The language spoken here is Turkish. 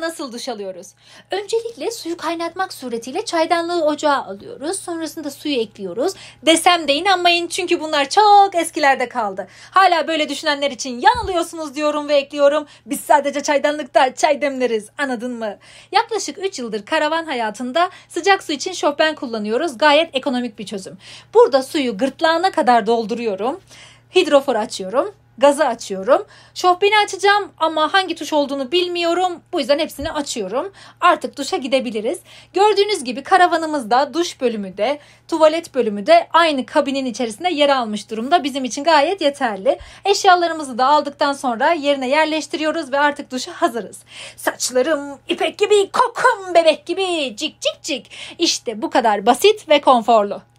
nasıl duş alıyoruz? Öncelikle suyu kaynatmak suretiyle çaydanlığı ocağa alıyoruz. Sonrasında suyu ekliyoruz. Desem de inanmayın çünkü bunlar çok eskilerde kaldı. Hala böyle düşünenler için yanılıyorsunuz diyorum ve ekliyorum. Biz sadece çaydanlıkta çay demleriz anladın mı? Yaklaşık 3 yıldır karavan hayatında sıcak su için şofben kullanıyoruz. Gayet ekonomik bir çözüm. Burada suyu gırtlağına kadar dolduruyorum. Hidrofor açıyorum gazı açıyorum. Şohbeni açacağım ama hangi tuş olduğunu bilmiyorum. Bu yüzden hepsini açıyorum. Artık duşa gidebiliriz. Gördüğünüz gibi karavanımızda duş bölümü de tuvalet bölümü de aynı kabinin içerisinde yer almış durumda. Bizim için gayet yeterli. Eşyalarımızı da aldıktan sonra yerine yerleştiriyoruz ve artık duşa hazırız. Saçlarım ipek gibi, kokum bebek gibi, cik cik cik. İşte bu kadar basit ve konforlu.